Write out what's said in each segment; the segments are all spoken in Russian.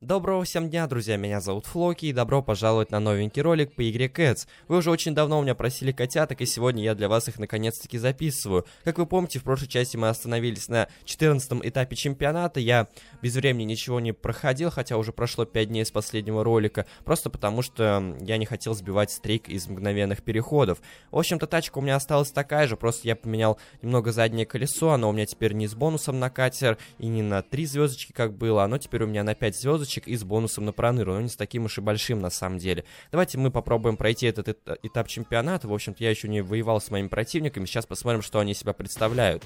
Доброго всем дня, друзья, меня зовут Флоки, и добро пожаловать на новенький ролик по игре Cats. Вы уже очень давно у меня просили котяток, и сегодня я для вас их наконец-таки записываю. Как вы помните, в прошлой части мы остановились на 14 этапе чемпионата, я без времени ничего не проходил, хотя уже прошло 5 дней с последнего ролика, просто потому что я не хотел сбивать стрик из мгновенных переходов. В общем-то, тачка у меня осталась такая же, просто я поменял немного заднее колесо, оно у меня теперь не с бонусом на катер, и не на 3 звездочки, как было, оно теперь у меня на 5 звездочек, разочек и с бонусом на проныру, но не с таким уж и большим на самом деле. Давайте мы попробуем пройти этот этап чемпионата. В общем-то, я еще не воевал с моими противниками. Сейчас посмотрим, что они себя представляют.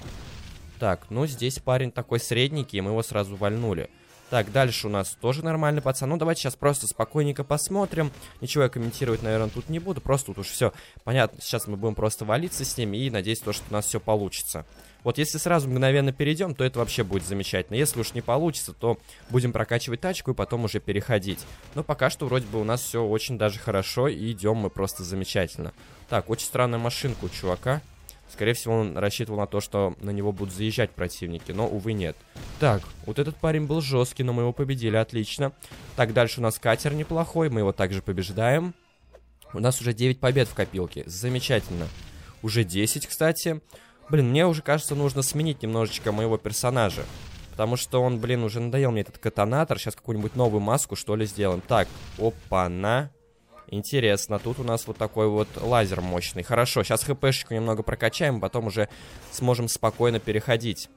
Так, ну здесь парень такой средненький, мы его сразу вальнули. Так, дальше у нас тоже нормальный пацан. Ну, давайте сейчас просто спокойненько посмотрим. Ничего я комментировать, наверное, тут не буду. Просто тут уж все понятно. Сейчас мы будем просто валиться с ними и надеюсь, то, что у нас все получится. Вот если сразу мгновенно перейдем, то это вообще будет замечательно. Если уж не получится, то будем прокачивать тачку и потом уже переходить. Но пока что вроде бы у нас все очень даже хорошо, и идем мы просто замечательно. Так, очень странная машинка у чувака. Скорее всего, он рассчитывал на то, что на него будут заезжать противники, но, увы, нет. Так, вот этот парень был жесткий, но мы его победили, отлично. Так, дальше у нас катер неплохой, мы его также побеждаем. У нас уже 9 побед в копилке, замечательно. Уже 10, кстати. Блин, мне уже кажется, нужно сменить немножечко моего персонажа. Потому что он, блин, уже надоел мне этот катанатор. Сейчас какую-нибудь новую маску, что ли, сделаем. Так, опа-на. Интересно, тут у нас вот такой вот лазер мощный. Хорошо, сейчас хпшечку немного прокачаем, потом уже сможем спокойно переходить.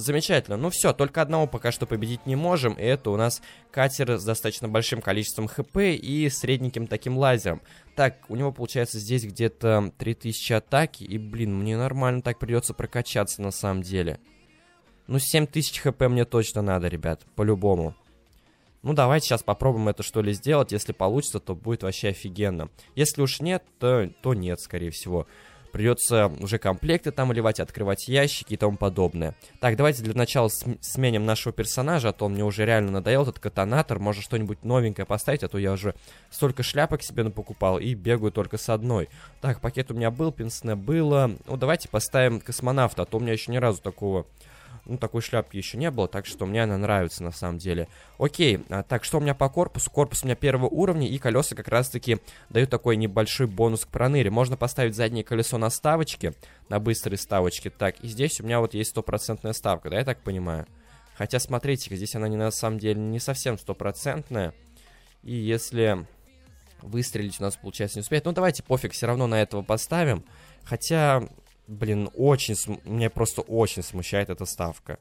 Замечательно. Ну все, только одного пока что победить не можем. И это у нас катер с достаточно большим количеством хп и средненьким таким лазером. Так, у него получается здесь где-то 3000 атаки. И, блин, мне нормально так придется прокачаться на самом деле. Ну, 7000 хп мне точно надо, ребят, по-любому. Ну, давайте сейчас попробуем это что ли сделать. Если получится, то будет вообще офигенно. Если уж нет, то, то нет, скорее всего. Придется уже комплекты там вливать, открывать ящики и тому подобное. Так, давайте для начала сменим нашего персонажа, а то он мне уже реально надоел, этот катанатор. Может что-нибудь новенькое поставить, а то я уже столько шляпок себе покупал и бегаю только с одной. Так, пакет у меня был, пенсне было. Ну, давайте поставим космонавта, а то у меня еще ни разу такого ну, такой шляпки еще не было, так что мне она нравится на самом деле. Окей, а, так, что у меня по корпусу? Корпус у меня первого уровня, и колеса как раз-таки дают такой небольшой бонус к проныре. Можно поставить заднее колесо на ставочке, на быстрые ставочки. Так, и здесь у меня вот есть стопроцентная ставка, да, я так понимаю? Хотя, смотрите, здесь она не на самом деле не совсем стопроцентная. И если выстрелить у нас получается не успеет. Ну, давайте пофиг, все равно на этого поставим. Хотя, блин, очень, мне просто очень смущает эта ставка.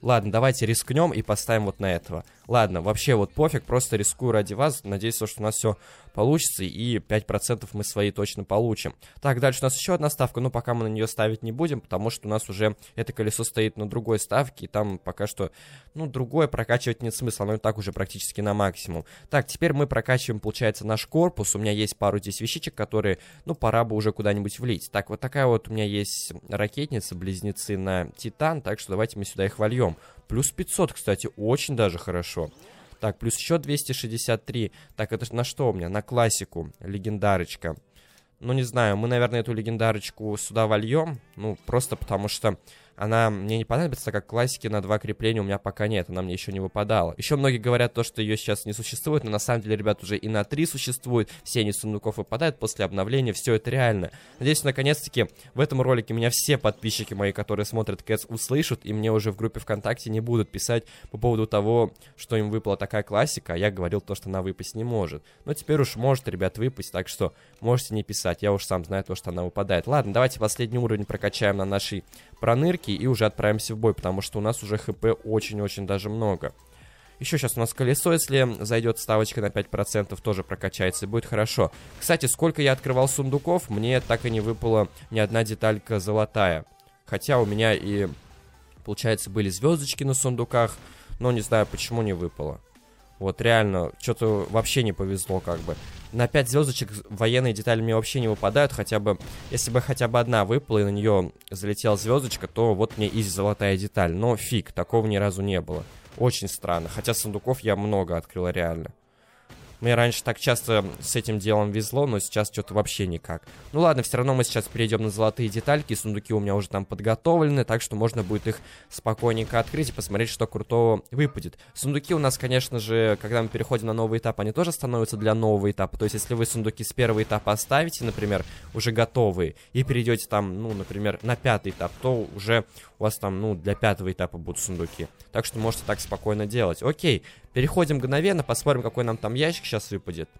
Ладно, давайте рискнем и поставим вот на этого. Ладно, вообще вот пофиг, просто рискую ради вас. Надеюсь, что у нас все получится, и 5% мы свои точно получим. Так, дальше у нас еще одна ставка, но пока мы на нее ставить не будем, потому что у нас уже это колесо стоит на другой ставке, и там пока что, ну, другое прокачивать нет смысла, оно и так уже практически на максимум. Так, теперь мы прокачиваем, получается, наш корпус, у меня есть пару здесь вещичек, которые, ну, пора бы уже куда-нибудь влить. Так, вот такая вот у меня есть ракетница, близнецы на Титан, так что давайте мы сюда их вольем. Плюс 500, кстати, очень даже хорошо. Хорошо. Так, плюс еще 263. Так, это на что у меня? На классику. Легендарочка. Ну, не знаю, мы, наверное, эту легендарочку сюда вольем. Ну, просто потому что она мне не понадобится, так как классики на два крепления у меня пока нет, она мне еще не выпадала. Еще многие говорят то, что ее сейчас не существует, но на самом деле, ребят, уже и на три существует, все они сундуков выпадают после обновления, все это реально. Надеюсь, наконец-таки в этом ролике меня все подписчики мои, которые смотрят Кэтс, услышат, и мне уже в группе ВКонтакте не будут писать по поводу того, что им выпала такая классика, а я говорил то, что она выпасть не может. Но теперь уж может, ребят, выпасть, так что можете не писать, я уж сам знаю то, что она выпадает. Ладно, давайте последний уровень прокачаем на нашей пронырке навыки и уже отправимся в бой, потому что у нас уже хп очень-очень даже много. Еще сейчас у нас колесо, если зайдет ставочка на 5%, тоже прокачается и будет хорошо. Кстати, сколько я открывал сундуков, мне так и не выпала ни одна деталька золотая. Хотя у меня и, получается, были звездочки на сундуках, но не знаю, почему не выпало. Вот реально, что-то вообще не повезло как бы. На 5 звездочек военные детали мне вообще не выпадают, хотя бы, если бы хотя бы одна выпала и на нее залетела звездочка, то вот мне и золотая деталь. Но фиг, такого ни разу не было. Очень странно, хотя сундуков я много открыла реально. Мне раньше так часто с этим делом везло, но сейчас что-то вообще никак. Ну ладно, все равно мы сейчас перейдем на золотые детальки. Сундуки у меня уже там подготовлены, так что можно будет их спокойненько открыть и посмотреть, что крутого выпадет. Сундуки у нас, конечно же, когда мы переходим на новый этап, они тоже становятся для нового этапа. То есть, если вы сундуки с первого этапа оставите, например, уже готовые, и перейдете там, ну, например, на пятый этап, то уже у вас там, ну, для пятого этапа будут сундуки. Так что можете так спокойно делать. Окей, Переходим мгновенно, посмотрим, какой нам там ящик сейчас выпадет.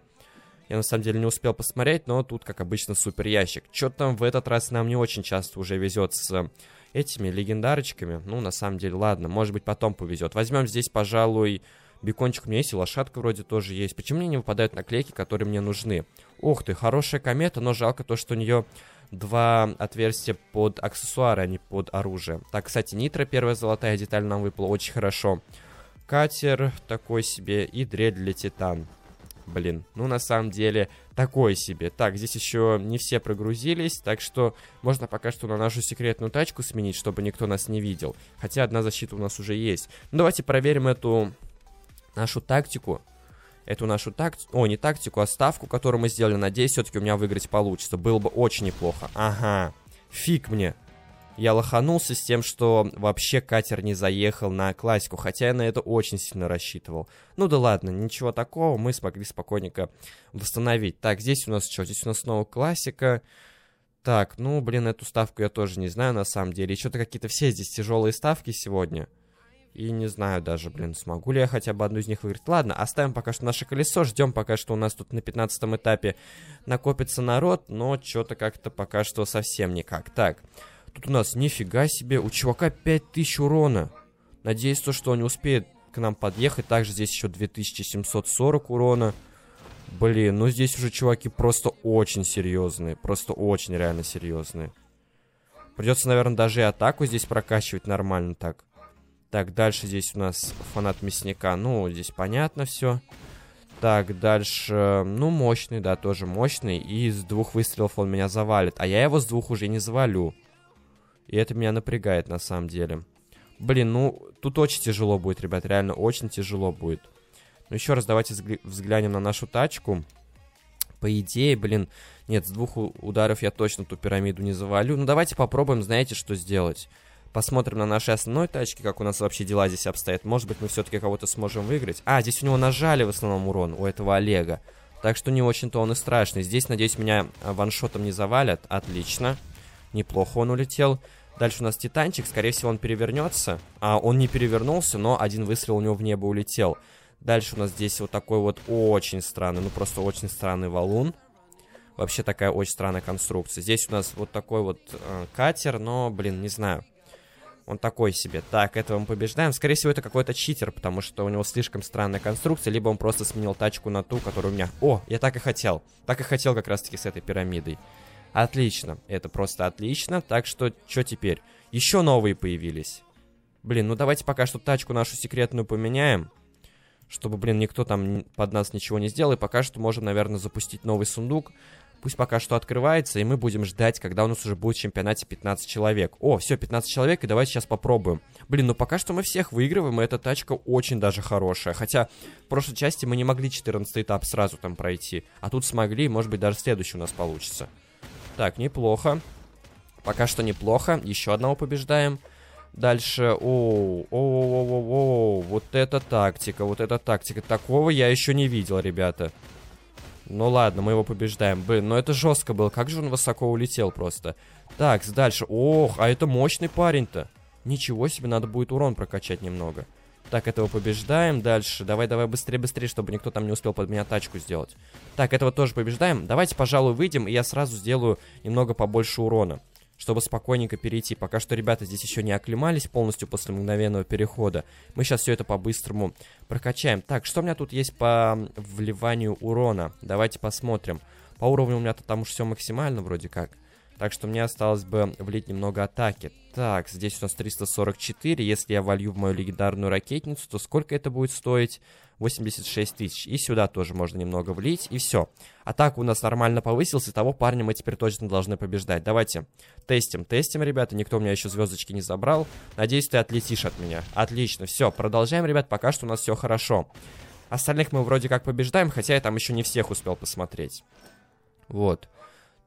Я на самом деле не успел посмотреть, но тут, как обычно, супер ящик. Чё там в этот раз нам не очень часто уже везет с э, этими легендарочками. Ну, на самом деле, ладно, может быть, потом повезет. Возьмем здесь, пожалуй, бекончик у меня есть, и лошадка вроде тоже есть. Почему мне не выпадают наклейки, которые мне нужны? Ух ты, хорошая комета, но жалко то, что у нее два отверстия под аксессуары, а не под оружие. Так, кстати, нитро, первая золотая деталь нам выпала очень хорошо. Хорошо. Катер такой себе и дрель для Титан. Блин, ну на самом деле такой себе. Так, здесь еще не все прогрузились, так что можно пока что на нашу секретную тачку сменить, чтобы никто нас не видел. Хотя одна защита у нас уже есть. Ну давайте проверим эту нашу тактику. Эту нашу тактику, о, не тактику, а ставку, которую мы сделали. Надеюсь, все-таки у меня выиграть получится. Было бы очень неплохо. Ага, фиг мне я лоханулся с тем, что вообще катер не заехал на классику, хотя я на это очень сильно рассчитывал. Ну да ладно, ничего такого, мы смогли спокойненько восстановить. Так, здесь у нас что? Здесь у нас снова классика. Так, ну, блин, эту ставку я тоже не знаю на самом деле. Что-то какие-то все здесь тяжелые ставки сегодня. И не знаю даже, блин, смогу ли я хотя бы одну из них выиграть. Ладно, оставим пока что наше колесо, ждем пока что у нас тут на 15 этапе накопится народ, но что-то как-то пока что совсем никак. Так, Тут у нас нифига себе, у чувака 5000 урона. Надеюсь, то, что он не успеет к нам подъехать. Также здесь еще 2740 урона. Блин, ну здесь уже чуваки просто очень серьезные. Просто очень реально серьезные. Придется, наверное, даже и атаку здесь прокачивать нормально так. Так, дальше здесь у нас фанат мясника. Ну, здесь понятно все. Так, дальше... Ну, мощный, да, тоже мощный. И с двух выстрелов он меня завалит. А я его с двух уже не завалю. И это меня напрягает на самом деле. Блин, ну, тут очень тяжело будет, ребят, реально очень тяжело будет. Ну еще раз давайте взглянем на нашу тачку. По идее, блин, нет, с двух ударов я точно ту пирамиду не завалю. Ну, давайте попробуем, знаете, что сделать. Посмотрим на нашей основной тачке, как у нас вообще дела здесь обстоят. Может быть, мы все-таки кого-то сможем выиграть. А, здесь у него нажали в основном урон, у этого Олега. Так что не очень-то он и страшный. Здесь, надеюсь, меня а, ваншотом не завалят. Отлично. Неплохо он улетел. Дальше у нас Титанчик, скорее всего, он перевернется. А, он не перевернулся, но один выстрел у него в небо улетел. Дальше у нас здесь вот такой вот очень странный, ну просто очень странный валун. Вообще такая очень странная конструкция. Здесь у нас вот такой вот э, катер, но, блин, не знаю. Он такой себе. Так, этого мы побеждаем. Скорее всего, это какой-то читер, потому что у него слишком странная конструкция, либо он просто сменил тачку на ту, которую у меня... О, я так и хотел. Так и хотел как раз-таки с этой пирамидой. Отлично, это просто отлично, так что что теперь? Еще новые появились. Блин, ну давайте пока что тачку нашу секретную поменяем, чтобы, блин, никто там под нас ничего не сделал, и пока что можем, наверное, запустить новый сундук. Пусть пока что открывается, и мы будем ждать, когда у нас уже будет в чемпионате 15 человек. О, все, 15 человек, и давайте сейчас попробуем. Блин, ну пока что мы всех выигрываем, и эта тачка очень даже хорошая. Хотя в прошлой части мы не могли 14 этап сразу там пройти, а тут смогли, и, может быть, даже следующий у нас получится. Так, неплохо. Пока что неплохо. Еще одного побеждаем. Дальше. Оу, оу, оу, оу, оу. Вот это тактика, вот это тактика. Такого я еще не видел, ребята. Ну ладно, мы его побеждаем. Блин, но ну это жестко было. Как же он высоко улетел просто. Так, дальше. Ох, а это мощный парень-то. Ничего себе, надо будет урон прокачать немного. Так, этого побеждаем. Дальше. Давай, давай, быстрее, быстрее, чтобы никто там не успел под меня тачку сделать. Так, этого тоже побеждаем. Давайте, пожалуй, выйдем, и я сразу сделаю немного побольше урона чтобы спокойненько перейти. Пока что ребята здесь еще не оклемались полностью после мгновенного перехода. Мы сейчас все это по-быстрому прокачаем. Так, что у меня тут есть по вливанию урона? Давайте посмотрим. По уровню у меня-то там уж все максимально вроде как. Так что мне осталось бы влить немного атаки. Так, здесь у нас 344. Если я волью в мою легендарную ракетницу, то сколько это будет стоить? 86 тысяч. И сюда тоже можно немного влить. И все. Атака у нас нормально повысилась. И того парня мы теперь точно должны побеждать. Давайте тестим. Тестим, ребята. Никто у меня еще звездочки не забрал. Надеюсь, ты отлетишь от меня. Отлично. Все. Продолжаем, ребят. Пока что у нас все хорошо. Остальных мы вроде как побеждаем. Хотя я там еще не всех успел посмотреть. Вот.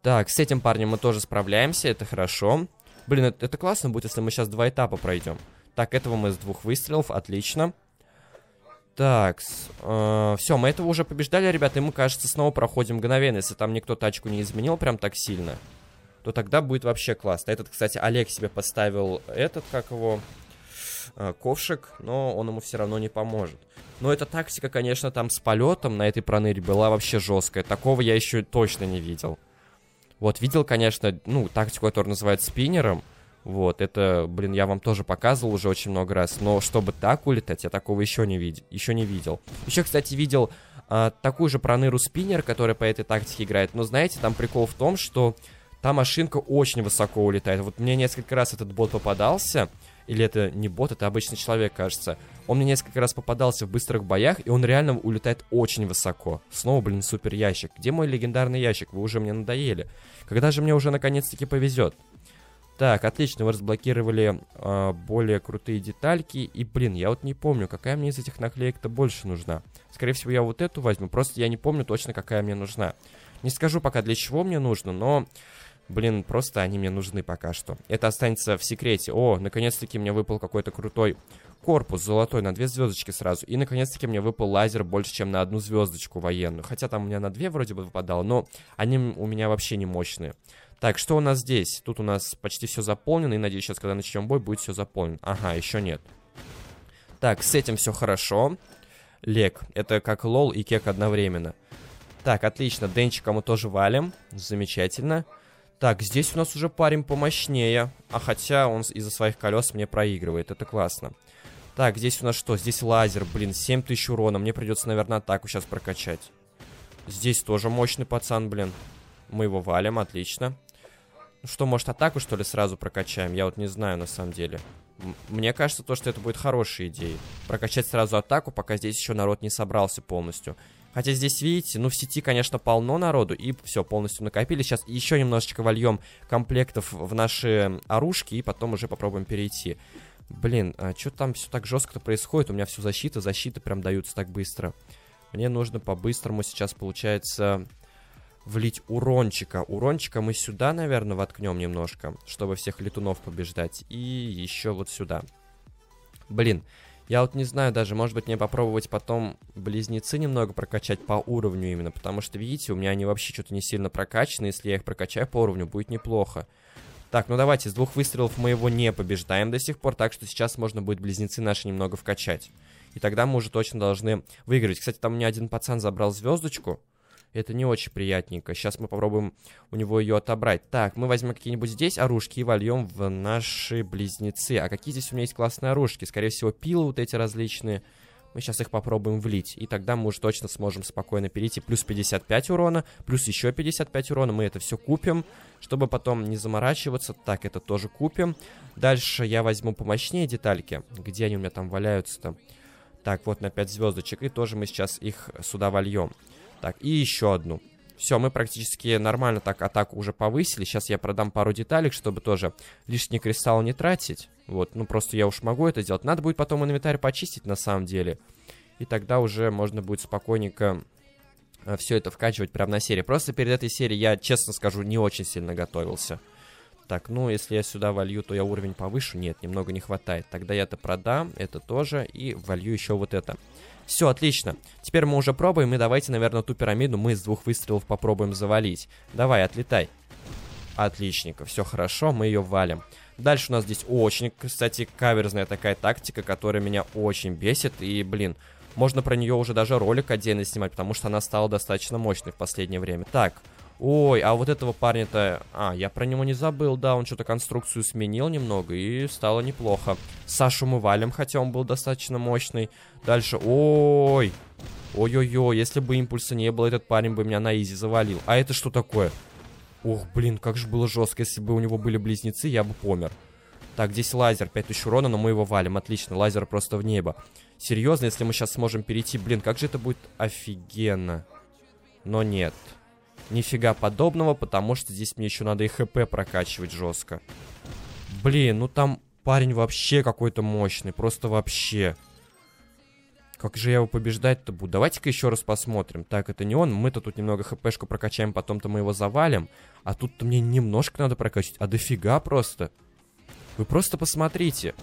Так, с этим парнем мы тоже справляемся, это хорошо. Блин, это, это классно будет, если мы сейчас два этапа пройдем. Так, этого мы с двух выстрелов, отлично. Так, э, все, мы этого уже побеждали, ребята, и мы, кажется, снова проходим мгновенно, если там никто тачку не изменил прям так сильно, то тогда будет вообще классно. Этот, кстати, Олег себе поставил этот, как его, э, ковшик, но он ему все равно не поможет. Но эта тактика, конечно, там с полетом на этой пронырь была вообще жесткая, такого я еще точно не видел. Вот, видел, конечно, ну, тактику, которую называют спиннером. Вот, это, блин, я вам тоже показывал уже очень много раз. Но чтобы так улетать, я такого еще не, вид... еще не видел. Еще, кстати, видел а, такую же проныру спиннер, которая по этой тактике играет. Но знаете, там прикол в том, что та машинка очень высоко улетает. Вот мне несколько раз этот бот попадался или это не бот, это обычный человек, кажется. Он мне несколько раз попадался в быстрых боях, и он реально улетает очень высоко. Снова, блин, супер ящик. Где мой легендарный ящик? Вы уже мне надоели. Когда же мне уже наконец-таки повезет? Так, отлично, вы разблокировали э, более крутые детальки. И, блин, я вот не помню, какая мне из этих наклеек-то больше нужна. Скорее всего, я вот эту возьму, просто я не помню точно, какая мне нужна. Не скажу пока, для чего мне нужно, но Блин, просто они мне нужны пока что. Это останется в секрете. О, наконец-таки мне выпал какой-то крутой корпус золотой на две звездочки сразу. И, наконец-таки, мне выпал лазер больше, чем на одну звездочку военную. Хотя там у меня на две вроде бы выпадало, но они у меня вообще не мощные. Так, что у нас здесь? Тут у нас почти все заполнено, и, надеюсь, сейчас, когда начнем бой, будет все заполнено. Ага, еще нет. Так, с этим все хорошо. Лек. Это как лол и кек одновременно. Так, отлично. Денчика мы тоже валим. Замечательно. Замечательно. Так, здесь у нас уже парень помощнее. А хотя он из-за своих колес мне проигрывает. Это классно. Так, здесь у нас что? Здесь лазер, блин, 7000 урона. Мне придется, наверное, атаку сейчас прокачать. Здесь тоже мощный пацан, блин. Мы его валим, отлично. Ну что, может, атаку, что ли, сразу прокачаем? Я вот не знаю, на самом деле. мне кажется, то, что это будет хорошей идеей. Прокачать сразу атаку, пока здесь еще народ не собрался полностью. Хотя здесь, видите, ну в сети, конечно, полно народу, и все, полностью накопили. Сейчас еще немножечко вольем комплектов в наши оружки, и потом уже попробуем перейти. Блин, а что там все так жестко то происходит? У меня всю защита, защиты прям даются так быстро. Мне нужно по-быстрому сейчас, получается, влить урончика. Урончика мы сюда, наверное, воткнем немножко, чтобы всех летунов побеждать. И еще вот сюда. Блин, я вот не знаю даже, может быть мне попробовать потом близнецы немного прокачать по уровню именно, потому что, видите, у меня они вообще что-то не сильно прокачаны, если я их прокачаю по уровню, будет неплохо. Так, ну давайте, с двух выстрелов мы его не побеждаем до сих пор, так что сейчас можно будет близнецы наши немного вкачать. И тогда мы уже точно должны выиграть. Кстати, там у меня один пацан забрал звездочку, это не очень приятненько. Сейчас мы попробуем у него ее отобрать. Так, мы возьмем какие-нибудь здесь оружки и вольем в наши близнецы. А какие здесь у меня есть классные оружки? Скорее всего, пилы вот эти различные. Мы сейчас их попробуем влить, и тогда мы уже точно сможем спокойно перейти. Плюс 55 урона, плюс еще 55 урона. Мы это все купим, чтобы потом не заморачиваться. Так, это тоже купим. Дальше я возьму помощнее детальки. Где они у меня там валяются-то? Так, вот на 5 звездочек. И тоже мы сейчас их сюда вольем. Так, и еще одну. Все, мы практически нормально так атаку уже повысили. Сейчас я продам пару деталек, чтобы тоже лишний кристалл не тратить. Вот, ну просто я уж могу это делать. Надо будет потом инвентарь почистить на самом деле. И тогда уже можно будет спокойненько э, все это вкачивать прямо на серии. Просто перед этой серией я, честно скажу, не очень сильно готовился. Так, ну, если я сюда волью, то я уровень повышу. Нет, немного не хватает. Тогда я это продам, это тоже, и волью еще вот это. Все, отлично. Теперь мы уже пробуем, и давайте, наверное, ту пирамиду мы с двух выстрелов попробуем завалить. Давай, отлетай. Отличненько, все хорошо, мы ее валим. Дальше у нас здесь очень, кстати, каверзная такая тактика, которая меня очень бесит. И, блин, можно про нее уже даже ролик отдельно снимать, потому что она стала достаточно мощной в последнее время. Так, Ой, а вот этого парня-то... А, я про него не забыл, да, он что-то конструкцию сменил немного, и стало неплохо. Сашу мы валим, хотя он был достаточно мощный. Дальше, ой... Ой-ой-ой, если бы импульса не было, этот парень бы меня на изи завалил. А это что такое? Ох, блин, как же было жестко, если бы у него были близнецы, я бы помер. Так, здесь лазер, 5000 урона, но мы его валим, отлично, лазер просто в небо. Серьезно, если мы сейчас сможем перейти, блин, как же это будет офигенно. Но нет. Нет. Нифига подобного, потому что здесь мне еще надо и хп прокачивать жестко. Блин, ну там парень вообще какой-то мощный, просто вообще. Как же я его побеждать-то буду? Давайте-ка еще раз посмотрим. Так, это не он, мы-то тут немного хпшку прокачаем, потом-то мы его завалим. А тут-то мне немножко надо прокачать, а дофига просто. Вы просто посмотрите.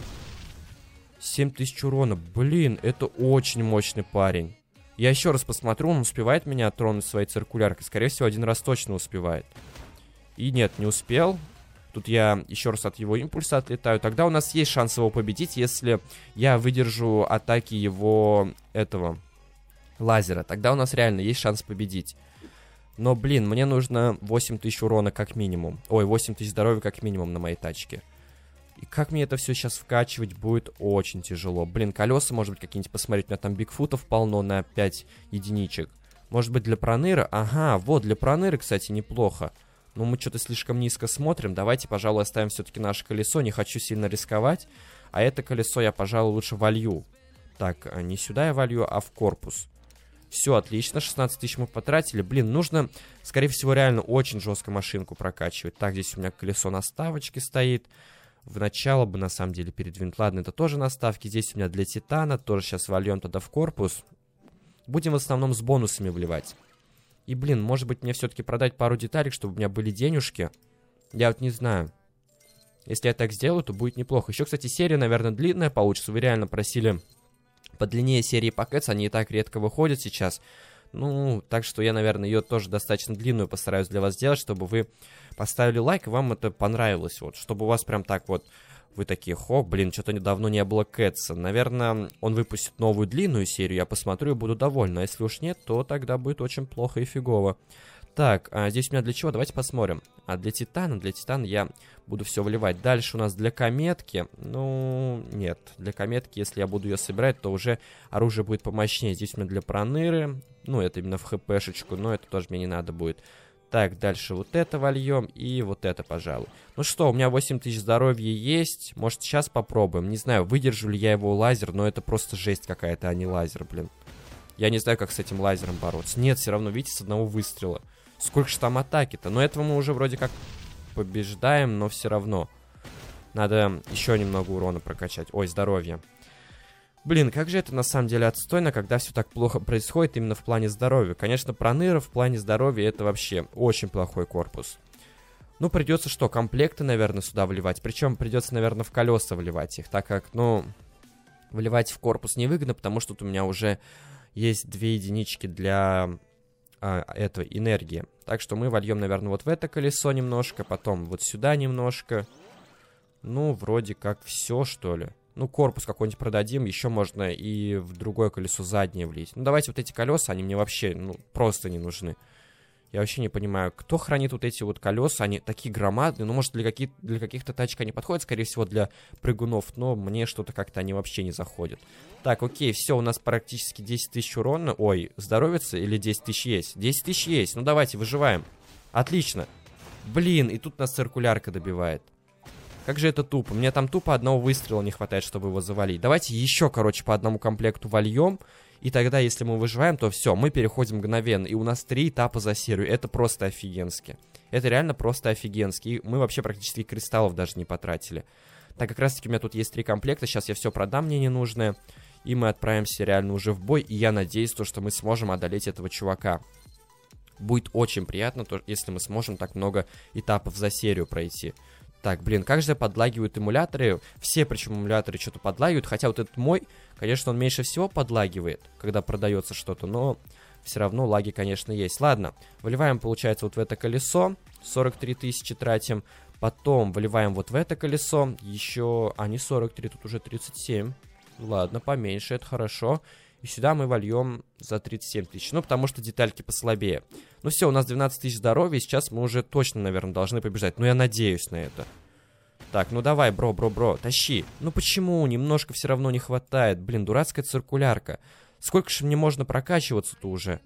7000 урона, блин, это очень мощный парень. Я еще раз посмотрю, он успевает меня тронуть своей циркуляркой. Скорее всего, один раз точно успевает. И нет, не успел. Тут я еще раз от его импульса отлетаю. Тогда у нас есть шанс его победить, если я выдержу атаки его этого лазера. Тогда у нас реально есть шанс победить. Но, блин, мне нужно 8000 урона как минимум. Ой, 8000 здоровья как минимум на моей тачке. И как мне это все сейчас вкачивать будет очень тяжело. Блин, колеса, может быть, какие-нибудь посмотреть. У меня там бигфутов полно на 5 единичек. Может быть, для проныра? Ага, вот, для проныра, кстати, неплохо. Но ну, мы что-то слишком низко смотрим. Давайте, пожалуй, оставим все-таки наше колесо. Не хочу сильно рисковать. А это колесо я, пожалуй, лучше волью. Так, а, не сюда я волью, а в корпус. Все, отлично, 16 тысяч мы потратили. Блин, нужно, скорее всего, реально очень жестко машинку прокачивать. Так, здесь у меня колесо на ставочке стоит в начало бы на самом деле передвинуть. Ладно, это тоже наставки. Здесь у меня для Титана, тоже сейчас вольем туда в корпус. Будем в основном с бонусами вливать. И, блин, может быть мне все-таки продать пару деталек, чтобы у меня были денежки? Я вот не знаю. Если я так сделаю, то будет неплохо. Еще, кстати, серия, наверное, длинная получится. Вы реально просили подлиннее серии Pockets, они и так редко выходят сейчас. Ну, так что я, наверное, ее тоже достаточно длинную постараюсь для вас сделать, чтобы вы поставили лайк, и вам это понравилось. Вот, чтобы у вас прям так вот вы такие, хоп, блин, что-то недавно не было Кэтса. Наверное, он выпустит новую длинную серию, я посмотрю и буду довольна, А если уж нет, то тогда будет очень плохо и фигово. Так, а здесь у меня для чего? Давайте посмотрим. А для Титана, для Титана я буду все вливать. Дальше у нас для кометки. Ну, нет. Для кометки, если я буду ее собирать, то уже оружие будет помощнее. Здесь у меня для проныры. Ну, это именно в хпшечку, но это тоже мне не надо будет. Так, дальше вот это вольем и вот это, пожалуй. Ну что, у меня 8000 здоровья есть. Может, сейчас попробуем. Не знаю, выдержу ли я его лазер, но это просто жесть какая-то, а не лазер, блин. Я не знаю, как с этим лазером бороться. Нет, все равно, видите, с одного выстрела. Сколько же там атаки-то? Но этого мы уже вроде как побеждаем, но все равно. Надо еще немного урона прокачать. Ой, здоровье. Блин, как же это на самом деле отстойно, когда все так плохо происходит именно в плане здоровья. Конечно, проныра в плане здоровья это вообще очень плохой корпус. Ну, придется что, комплекты, наверное, сюда вливать. Причем придется, наверное, в колеса вливать их, так как, ну, вливать в корпус невыгодно, потому что тут у меня уже есть две единички для а, этой энергии. Так что мы вольем, наверное, вот в это колесо немножко, потом вот сюда немножко. Ну, вроде как все, что ли. Ну, корпус какой-нибудь продадим, еще можно и в другое колесо заднее влить. Ну, давайте вот эти колеса, они мне вообще ну, просто не нужны. Я вообще не понимаю, кто хранит вот эти вот колеса, они такие громадные, ну, может, для, каких- для каких-то тачек они подходят, скорее всего, для прыгунов, но мне что-то как-то они вообще не заходят. Так, окей, все, у нас практически 10 тысяч урона. Ой, здоровится или 10 тысяч есть? 10 тысяч есть, ну давайте, выживаем. Отлично. Блин, и тут нас циркулярка добивает. Как же это тупо. Мне там тупо одного выстрела не хватает, чтобы его завалить. Давайте еще, короче, по одному комплекту вольем. И тогда, если мы выживаем, то все, мы переходим мгновенно. И у нас три этапа за серию. Это просто офигенски. Это реально просто офигенски. И мы вообще практически кристаллов даже не потратили. Так как раз таки у меня тут есть три комплекта. Сейчас я все продам, мне ненужное. И мы отправимся реально уже в бой. И я надеюсь, то, что мы сможем одолеть этого чувака. Будет очень приятно, то, если мы сможем так много этапов за серию пройти. Так, блин, как же подлагивают эмуляторы. Все причем эмуляторы что-то подлагивают. Хотя вот этот мой, конечно, он меньше всего подлагивает, когда продается что-то. Но все равно лаги, конечно, есть. Ладно, выливаем, получается, вот в это колесо. 43 тысячи тратим. Потом выливаем вот в это колесо. Еще... А, не 43, тут уже 37. Ладно, поменьше, это Хорошо и сюда мы вольем за 37 тысяч, ну, потому что детальки послабее. Ну все, у нас 12 тысяч здоровья, и сейчас мы уже точно, наверное, должны побежать, ну я надеюсь на это. Так, ну давай, бро, бро, бро, тащи. Ну почему? Немножко все равно не хватает. Блин, дурацкая циркулярка. Сколько же мне можно прокачиваться-то уже?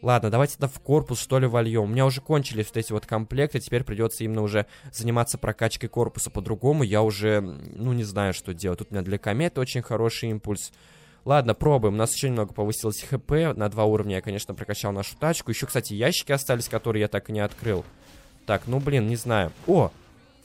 Ладно, давайте тогда в корпус, что ли, вольем. У меня уже кончились вот эти вот комплекты, теперь придется именно уже заниматься прокачкой корпуса. По-другому я уже, ну, не знаю, что делать. Тут у меня для кометы очень хороший импульс. Ладно, пробуем. У нас еще немного повысилось хп. На два уровня я, конечно, прокачал нашу тачку. Еще, кстати, ящики остались, которые я так и не открыл. Так, ну, блин, не знаю. О!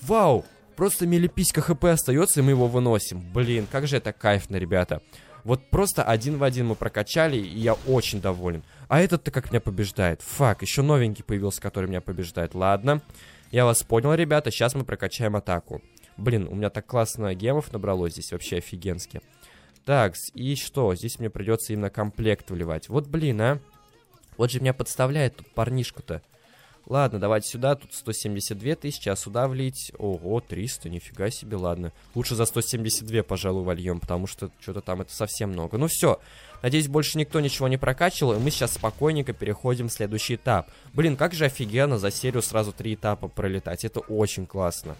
Вау! Просто милиписька хп остается, и мы его выносим. Блин, как же это кайфно, ребята. Вот просто один в один мы прокачали, и я очень доволен. А этот-то как меня побеждает. Фак, еще новенький появился, который меня побеждает. Ладно, я вас понял, ребята. Сейчас мы прокачаем атаку. Блин, у меня так классно гемов набралось здесь, вообще офигенски. Так, и что? Здесь мне придется именно комплект вливать. Вот блин, а. Вот же меня подставляет тут парнишка-то. Ладно, давайте сюда, тут 172 тысячи, а сюда влить... Ого, 300, нифига себе, ладно. Лучше за 172, пожалуй, вольем, потому что что-то там это совсем много. Ну все, надеюсь, больше никто ничего не прокачивал, и мы сейчас спокойненько переходим в следующий этап. Блин, как же офигенно за серию сразу три этапа пролетать, это очень классно.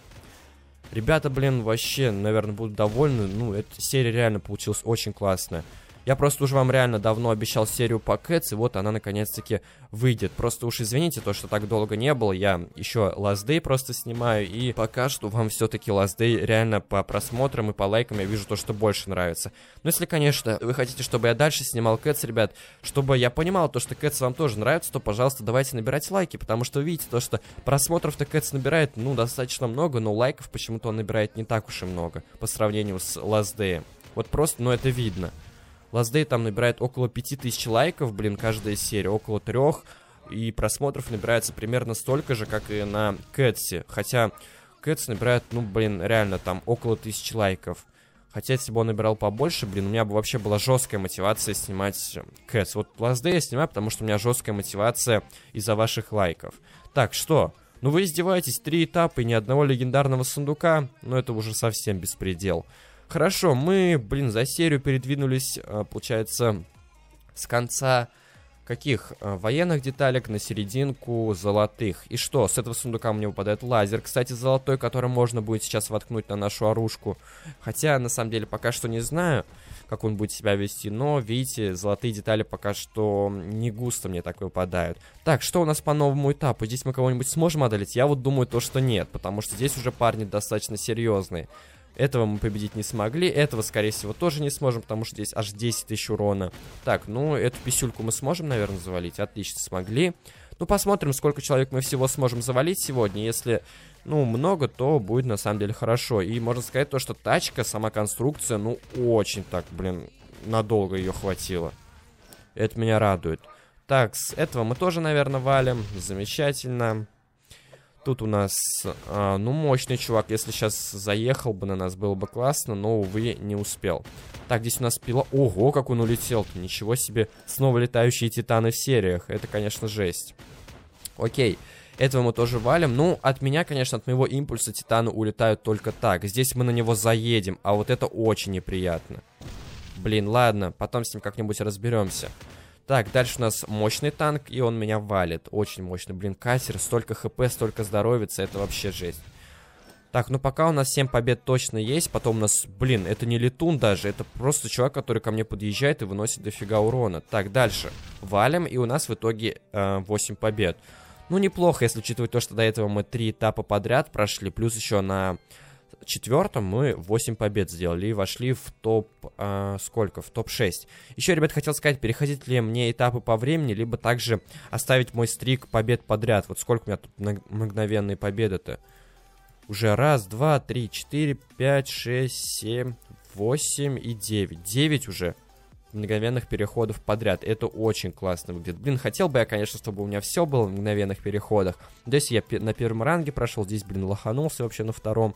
Ребята, блин, вообще, наверное, будут довольны. Ну, эта серия реально получилась очень классная. Я просто уже вам реально давно обещал серию по Кэтс, и вот она наконец-таки выйдет. Просто уж извините то, что так долго не было, я еще Last Day просто снимаю, и пока что вам все-таки Last Day реально по просмотрам и по лайкам я вижу то, что больше нравится. Но ну, если, конечно, вы хотите, чтобы я дальше снимал Кэтс, ребят, чтобы я понимал то, что Кэтс вам тоже нравится, то, пожалуйста, давайте набирать лайки, потому что видите то, что просмотров-то Кэтс набирает, ну, достаточно много, но лайков почему-то он набирает не так уж и много по сравнению с Last Day. Вот просто, ну, это видно. Лаздей там набирает около 5000 лайков, блин, каждая серия, около трех. И просмотров набирается примерно столько же, как и на Кэтсе. Хотя Кэтс набирает, ну, блин, реально там около тысячи лайков. Хотя, если бы он набирал побольше, блин, у меня бы вообще была жесткая мотивация снимать э, Кэтс. Вот Last Day я снимаю, потому что у меня жесткая мотивация из-за ваших лайков. Так, что? Ну вы издеваетесь, три этапа и ни одного легендарного сундука? Ну это уже совсем беспредел. Хорошо, мы, блин, за серию передвинулись, а, получается, с конца каких а, военных деталек на серединку золотых. И что, с этого сундука мне выпадает лазер, кстати, золотой, который можно будет сейчас воткнуть на нашу оружку. Хотя, на самом деле, пока что не знаю, как он будет себя вести, но, видите, золотые детали пока что не густо мне так выпадают. Так, что у нас по новому этапу? Здесь мы кого-нибудь сможем одолеть? Я вот думаю то, что нет, потому что здесь уже парни достаточно серьезные. Этого мы победить не смогли, этого, скорее всего, тоже не сможем, потому что здесь аж 10 тысяч урона. Так, ну, эту писюльку мы сможем, наверное, завалить. Отлично, смогли. Ну, посмотрим, сколько человек мы всего сможем завалить сегодня. Если, ну, много, то будет на самом деле хорошо. И можно сказать то, что тачка, сама конструкция, ну, очень так, блин, надолго ее хватило. Это меня радует. Так, с этого мы тоже, наверное, валим. Замечательно. Тут у нас, а, ну, мощный чувак. Если сейчас заехал бы на нас, было бы классно, но, увы, не успел. Так, здесь у нас пила. Ого, как он улетел-то. Ничего себе. Снова летающие титаны в сериях. Это, конечно, жесть. Окей. Этого мы тоже валим. Ну, от меня, конечно, от моего импульса титаны улетают только так. Здесь мы на него заедем, а вот это очень неприятно. Блин, ладно, потом с ним как-нибудь разберемся. Так, дальше у нас мощный танк, и он меня валит. Очень мощный. Блин, кассер, столько хп, столько здоровья, это вообще жесть. Так, ну пока у нас 7 побед точно есть, потом у нас, блин, это не летун даже, это просто чувак, который ко мне подъезжает и выносит дофига урона. Так, дальше. Валим, и у нас в итоге э, 8 побед. Ну, неплохо, если учитывать то, что до этого мы 3 этапа подряд прошли, плюс еще на четвертом мы 8 побед сделали и вошли в топ... Э, сколько? В топ-6. Еще, ребят, хотел сказать, переходить ли мне этапы по времени, либо также оставить мой стрик побед подряд. Вот сколько у меня тут мгновенные победы-то? Уже раз, два, три, четыре, пять, шесть, семь, восемь и девять. Девять уже мгновенных переходов подряд. Это очень классно выглядит. Блин, хотел бы я, конечно, чтобы у меня все было в мгновенных переходах. Здесь я на первом ранге прошел, здесь, блин, лоханулся вообще на втором.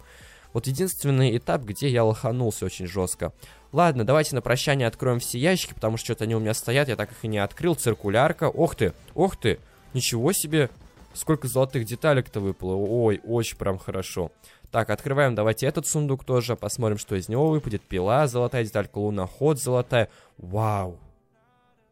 Вот единственный этап, где я лоханулся очень жестко. Ладно, давайте на прощание откроем все ящики, потому что что-то они у меня стоят, я так их и не открыл. Циркулярка. Ох ты, ох ты, ничего себе. Сколько золотых деталек-то выпало. Ой, очень прям хорошо. Так, открываем давайте этот сундук тоже, посмотрим, что из него выпадет. Пила золотая, деталька луноход золотая. Вау,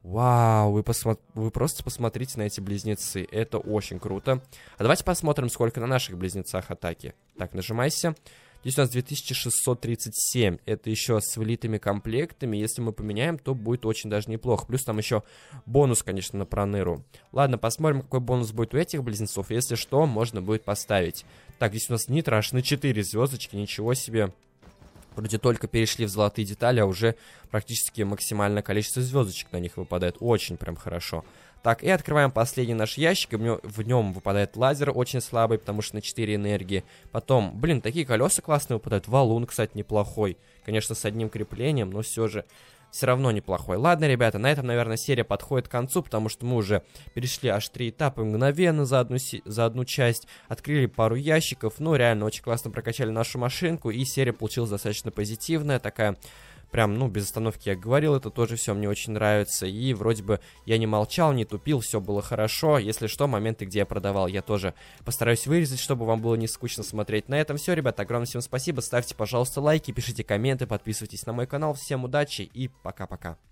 Вау, вы, посмо... вы просто посмотрите на эти близнецы. Это очень круто. А давайте посмотрим, сколько на наших близнецах атаки. Так, нажимайся. Здесь у нас 2637. Это еще с влитыми комплектами. Если мы поменяем, то будет очень даже неплохо. Плюс там еще бонус, конечно, на Проныру. Ладно, посмотрим, какой бонус будет у этих близнецов. Если что, можно будет поставить. Так, здесь у нас нитро аж на 4 звездочки. Ничего себе. Вроде только перешли в золотые детали, а уже практически максимальное количество звездочек на них выпадает. Очень прям хорошо. Хорошо. Так, и открываем последний наш ящик, и в нем выпадает лазер очень слабый, потому что на 4 энергии. Потом, блин, такие колеса классные выпадают. Валун, кстати, неплохой. Конечно, с одним креплением, но все же все равно неплохой. Ладно, ребята, на этом, наверное, серия подходит к концу, потому что мы уже перешли аж три этапа мгновенно за одну, за одну часть, открыли пару ящиков, ну, реально, очень классно прокачали нашу машинку, и серия получилась достаточно позитивная, такая прям, ну, без остановки я говорил, это тоже все мне очень нравится. И вроде бы я не молчал, не тупил, все было хорошо. Если что, моменты, где я продавал, я тоже постараюсь вырезать, чтобы вам было не скучно смотреть. На этом все, ребят, огромное всем спасибо. Ставьте, пожалуйста, лайки, пишите комменты, подписывайтесь на мой канал. Всем удачи и пока-пока.